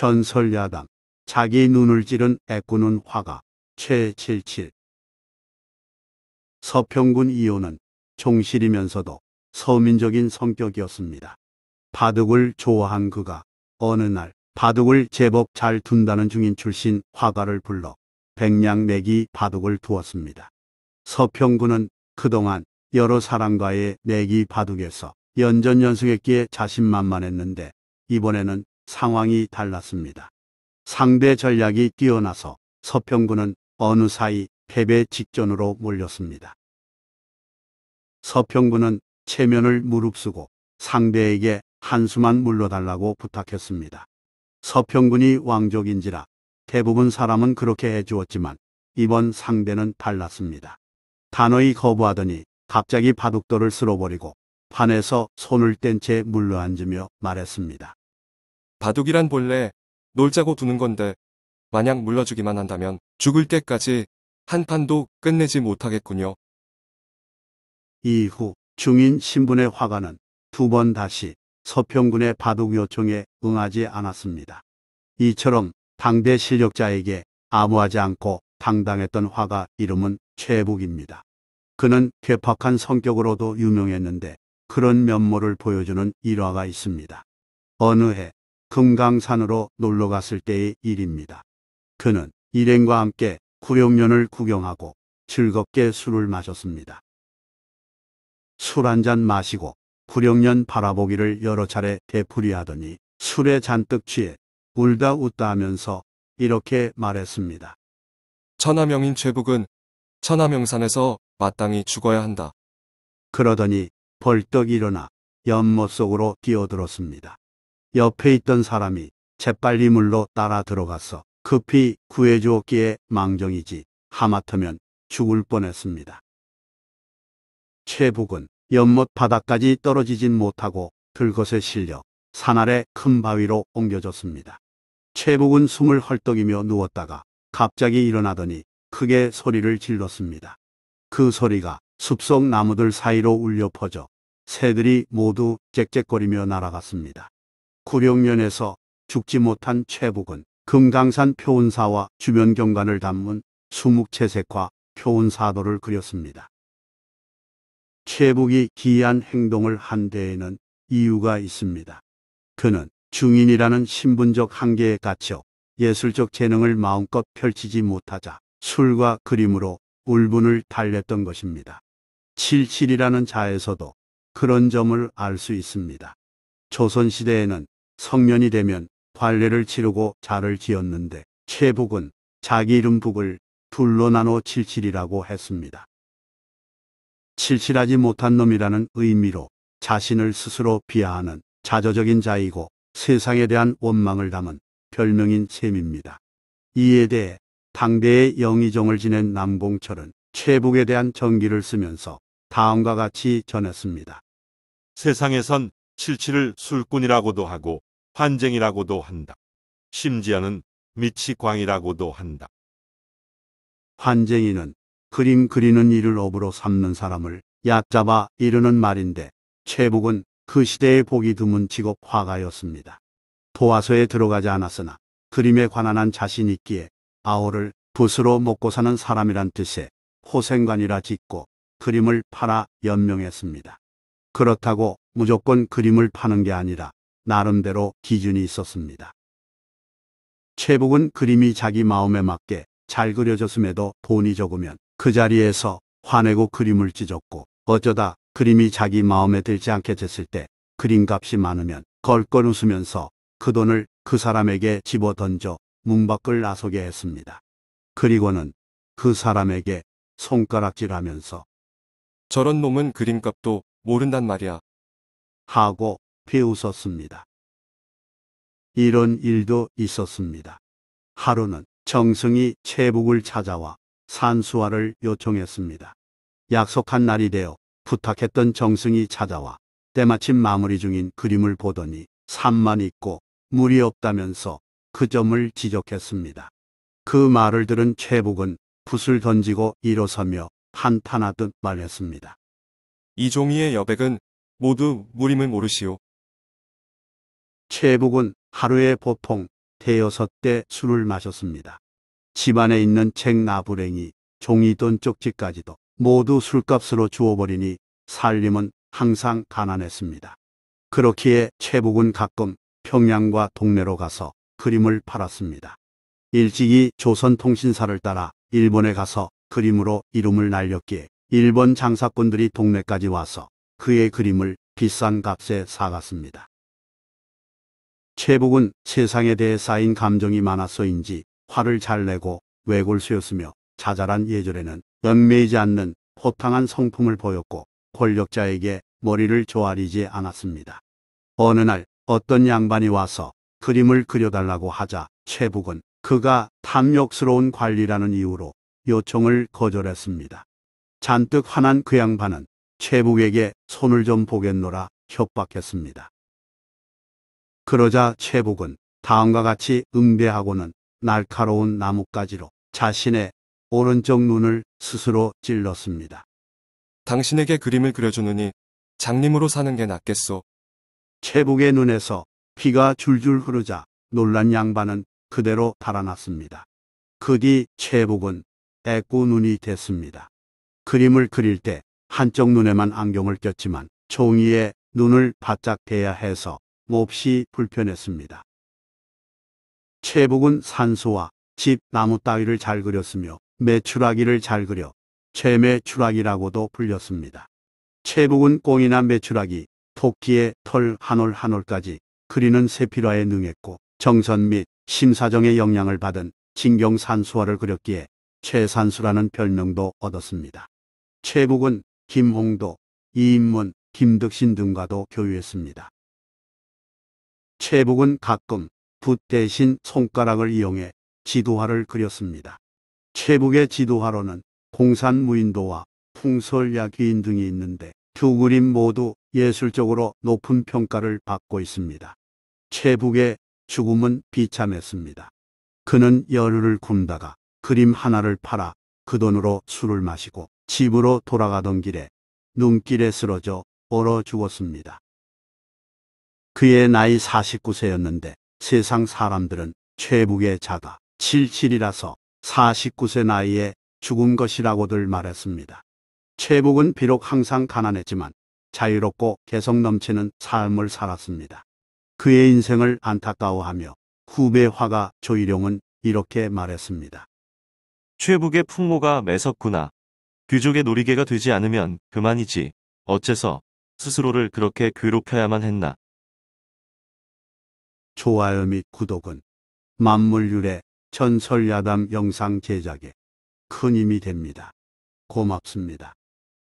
전설 야당. 자기 눈을 찌른 애꾸는 화가. 최칠칠. 서평군 이호는 종실이면서도 서민적인 성격이었습니다. 바둑을 좋아한 그가 어느 날 바둑을 제법 잘 둔다는 중인 출신 화가를 불러 백냥내기 바둑을 두었습니다. 서평군은 그동안 여러 사람과의 내기 바둑에서 연전연승했기에 자신만만했는데 이번에는 상황이 달랐습니다. 상대 전략이 뛰어나서 서평군은 어느 사이 패배 직전으로 몰렸습니다. 서평군은 체면을 무릅쓰고 상대에게 한수만 물러달라고 부탁했습니다. 서평군이 왕족인지라 대부분 사람은 그렇게 해주었지만 이번 상대는 달랐습니다. 단호히 거부하더니 갑자기 바둑돌을 쓸어버리고 판에서 손을 뗀 채 물러앉으며 말했습니다. 바둑이란 본래 놀자고 두는 건데 만약 물러주기만 한다면 죽을 때까지 한 판도 끝내지 못하겠군요. 이후 중인 신분의 화가는 두 번 다시 서평군의 바둑 요청에 응하지 않았습니다. 이처럼 당대 실력자에게 암호하지 않고 당당했던 화가 이름은 최북입니다. 그는 괴팍한 성격으로도 유명했는데 그런 면모를 보여주는 일화가 있습니다. 어느 해 금강산으로 놀러 갔을 때의 일입니다. 그는 일행과 함께 구룡년을 구경하고 즐겁게 술을 마셨습니다. 술 한 잔 마시고 구룡년 바라보기를 여러 차례 되풀이하더니 술에 잔뜩 취해 울다 웃다 하면서 이렇게 말했습니다. 천하명인 최북은 천하명산에서 마땅히 죽어야 한다. 그러더니 벌떡 일어나 연못 속으로 뛰어들었습니다. 옆에 있던 사람이 재빨리 물로 따라 들어가서 급히 구해주었기에 망정이지 하마터면 죽을 뻔했습니다. 최북은 연못 바닥까지 떨어지진 못하고 들것에 실려 산 아래 큰 바위로 옮겨졌습니다. 최북은 숨을 헐떡이며 누웠다가 갑자기 일어나더니 크게 소리를 질렀습니다. 그 소리가 숲속 나무들 사이로 울려 퍼져 새들이 모두 짹짹거리며 날아갔습니다. 구룡면에서 죽지 못한 최북은 금강산 표운사와 주변 경관을 담은 수묵채색과 표운사도를 그렸습니다. 최북이 기이한 행동을 한 데에는 이유가 있습니다. 그는 중인이라는 신분적 한계에 갇혀 예술적 재능을 마음껏 펼치지 못하자 술과 그림으로 울분을 달랬던 것입니다. 칠칠이라는 자에서도 그런 점을 알 수 있습니다. 조선시대에는 성년이 되면 관례를 치르고 자를 지었는데 최북은 자기 이름 북을 둘로 나눠 칠칠이라고 했습니다. 칠칠하지 못한 놈이라는 의미로 자신을 스스로 비하하는 자조적인 자이고 세상에 대한 원망을 담은 별명인 셈입니다. 이에 대해 당대의 영의정을 지낸 남봉철은 최북에 대한 정기를 쓰면서 다음과 같이 전했습니다. 세상에선 칠칠을 술꾼이라고도 하고 환쟁이라고도 한다. 심지어는 미치광이라고도 한다. 환쟁이는 그림 그리는 일을 업으로 삼는 사람을 얕잡아 이르는 말인데 최북은 그 시대에 보기 드문 직업 화가였습니다. 도화서에 들어가지 않았으나 그림에 관한 한 자신 있기에 아오를 붓으로 먹고 사는 사람이란 뜻의 호생관이라 짓고 그림을 팔아 연명했습니다. 그렇다고 무조건 그림을 파는 게 아니라 나름대로 기준이 있었습니다. 최복은 그림이 자기 마음에 맞게 잘 그려졌음에도 돈이 적으면 그 자리에서 화내고 그림을 찢었고 어쩌다 그림이 자기 마음에 들지 않게 됐을 때 그림값이 많으면 걸걸 웃으면서 그 돈을 그 사람에게 집어던져 문 밖을 나서게 했습니다. 그리고는 그 사람에게 손가락질하면서 저런 놈은 그림값도 모른단 말이야. 하고 비웃었습니다. 이런 일도 있었습니다. 하루는 정승이 채북을 찾아와 산수화를 요청했습니다. 약속한 날이 되어 부탁했던 정승이 찾아와 때마침 마무리 중인 그림을 보더니 산만 있고 물이 없다면서 그 점을 지적했습니다. 그 말을 들은 최북은 붓을 던지고 일어서며 한탄하듯 말했습니다. 이종희의 여백은 모두 무림을 모르시오. 최복은 하루에 보통 대여섯 대 술을 마셨습니다. 집안에 있는 책 나부랭이, 종이돈 쪽지까지도 모두 술값으로 주워버리니 살림은 항상 가난했습니다. 그렇기에 최복은 가끔 평양과 동네로 가서 그림을 팔았습니다. 일찍이 조선통신사를 따라 일본에 가서 그림으로 이름을 날렸기에 일본 장사꾼들이 동네까지 와서 그의 그림을 비싼 값에 사갔습니다. 최북은 세상에 대해 쌓인 감정이 많아서인지 화를 잘 내고 외골수였으며 자잘한 예절에는 연매이지 않는 포탕한 성품을 보였고 권력자에게 머리를 조아리지 않았습니다. 어느 날 어떤 양반이 와서 그림을 그려달라고 하자 최북은 그가 탐욕스러운 관리라는 이유로 요청을 거절했습니다. 잔뜩 화난 그 양반은 최북에게 손을 좀 보겠노라 협박했습니다. 그러자 최북은 다음과 같이 응대하고는 날카로운 나뭇가지로 자신의 오른쪽 눈을 스스로 찔렀습니다. 당신에게 그림을 그려주느니 장님으로 사는 게 낫겠소. 최북의 눈에서 피가 줄줄 흐르자 놀란 양반은 그대로 달아났습니다. 그 뒤 최북은 애꾸 눈이 됐습니다. 그림을 그릴 때 한쪽 눈에만 안경을 꼈지만 종이에 눈을 바짝 대야 해서 몹시 불편했습니다. 최북은 산소와 집 나무 따위를 잘 그렸으며 매출하기를잘 그려 최매출하기라고도 불렸습니다. 최북은 꽁이나 매출하기 토끼의 털 한 올 한올까지 그리는 세필화에 능했고 정선 및 심사정의 영향을 받은 진경산수화를 그렸기에 최산수라는 별명도 얻었습니다. 최북은 김홍도, 이인문, 김득신 등과도 교류했습니다. 최북은 가끔 붓 대신 손가락을 이용해 지도화를 그렸습니다. 최북의 지도화로는 공산무인도와 풍설야귀인 등이 있는데 두 그림 모두 예술적으로 높은 평가를 받고 있습니다. 최북의 죽음은 비참했습니다. 그는 열흘을 굶다가 그림 하나를 팔아 그 돈으로 술을 마시고 집으로 돌아가던 길에 눈길에 쓰러져 얼어 죽었습니다. 그의 나이 49세였는데 세상 사람들은 최북의 자가 77이라서 49세 나이에 죽은 것이라고들 말했습니다. 최북은 비록 항상 가난했지만 자유롭고 개성 넘치는 삶을 살았습니다. 그의 인생을 안타까워하며 후배 화가 조일용은 이렇게 말했습니다. 최북의 풍모가 매섭구나. 귀족의 놀이개가 되지 않으면 그만이지 어째서 스스로를 그렇게 괴롭혀야만 했나. 좋아요 및 구독은 만물률의 전설야담 영상 제작에 큰 힘이 됩니다. 고맙습니다.